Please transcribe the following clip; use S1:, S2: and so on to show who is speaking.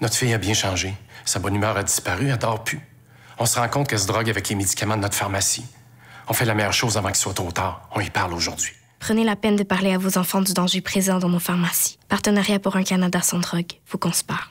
S1: Notre fille a bien changé. Sa bonne humeur a disparu, elle dort plus. On se rend compte qu'elle se drogue avec les médicaments de notre pharmacie. On fait la meilleure chose avant qu'il soit trop tard. On y parle aujourd'hui.
S2: Prenez la peine de
S3: parler
S4: à vos enfants du danger présent dans nos pharmacies. Partenariat pour un Canada sans drogue. Faut qu'on se parle.